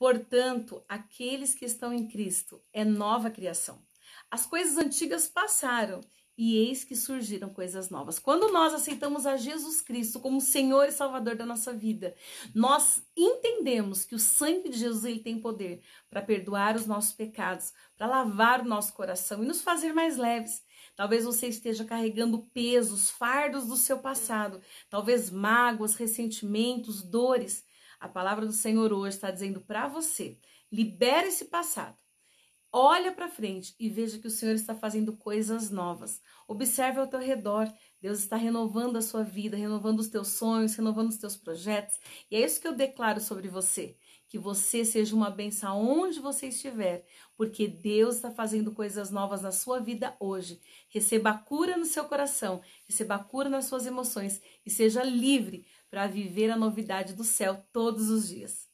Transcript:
Portanto, aqueles que estão em Cristo é nova criação. As coisas antigas passaram e eis que surgiram coisas novas. Quando nós aceitamos a Jesus Cristo como Senhor e Salvador da nossa vida, nós entendemos que o sangue de Jesus ele tem poder para perdoar os nossos pecados, para lavar o nosso coração e nos fazer mais leves. Talvez você esteja carregando pesos, fardos do seu passado, talvez mágoas, ressentimentos, dores. A palavra do Senhor hoje está dizendo para você: libera esse passado. Olha para frente e veja que o Senhor está fazendo coisas novas. Observe ao teu redor. Deus está renovando a sua vida, renovando os teus sonhos, renovando os teus projetos. E é isso que eu declaro sobre você. Que você seja uma benção onde você estiver, porque Deus está fazendo coisas novas na sua vida hoje. Receba a cura no seu coração, receba a cura nas suas emoções e seja livre para viver a novidade do céu todos os dias.